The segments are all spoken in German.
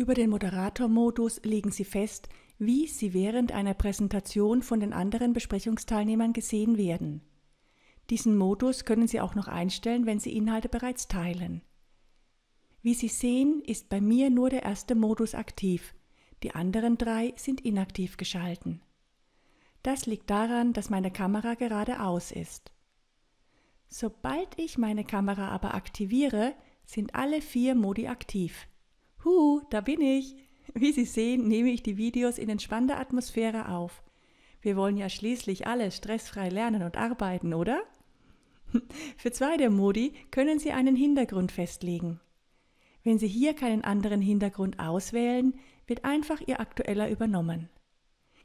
Über den Moderatormodus legen Sie fest, wie Sie während einer Präsentation von den anderen Besprechungsteilnehmern gesehen werden. Diesen Modus können Sie auch noch einstellen, wenn Sie Inhalte bereits teilen. Wie Sie sehen, ist bei mir nur der erste Modus aktiv, die anderen drei sind inaktiv geschalten. Das liegt daran, dass meine Kamera gerade aus ist. Sobald ich meine Kamera aber aktiviere, sind alle vier Modi aktiv. Hu, da bin ich. Wie Sie sehen, nehme ich die Videos in entspannter Atmosphäre auf. Wir wollen ja schließlich alle stressfrei lernen und arbeiten, oder? Für zwei der Modi können Sie einen Hintergrund festlegen. Wenn Sie hier keinen anderen Hintergrund auswählen, wird einfach Ihr aktueller übernommen.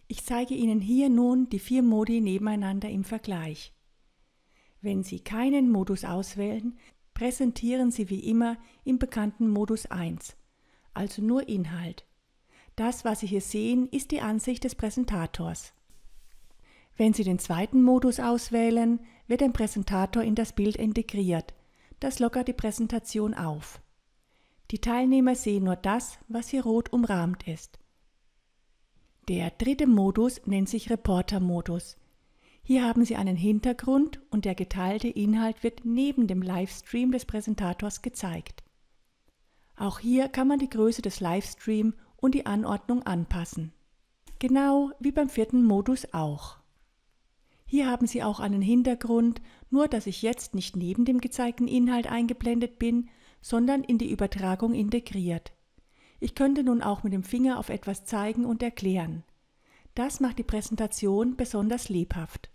Ich zeige Ihnen hier nun die vier Modi nebeneinander im Vergleich. Wenn Sie keinen Modus auswählen, präsentieren Sie wie immer im bekannten Modus 1 also nur Inhalt. Das, was Sie hier sehen, ist die Ansicht des Präsentators. Wenn Sie den zweiten Modus auswählen, wird ein Präsentator in das Bild integriert. Das lockert die Präsentation auf. Die Teilnehmer sehen nur das, was hier rot umrahmt ist. Der dritte Modus nennt sich Reporter-Modus. Hier haben Sie einen Hintergrund und der geteilte Inhalt wird neben dem Livestream des Präsentators gezeigt. Auch hier kann man die Größe des Livestream und die Anordnung anpassen. Genau wie beim vierten Modus auch. Hier haben Sie auch einen Hintergrund, nur dass ich jetzt nicht neben dem gezeigten Inhalt eingeblendet bin, sondern in die Übertragung integriert. Ich könnte nun auch mit dem Finger auf etwas zeigen und erklären. Das macht die Präsentation besonders lebhaft.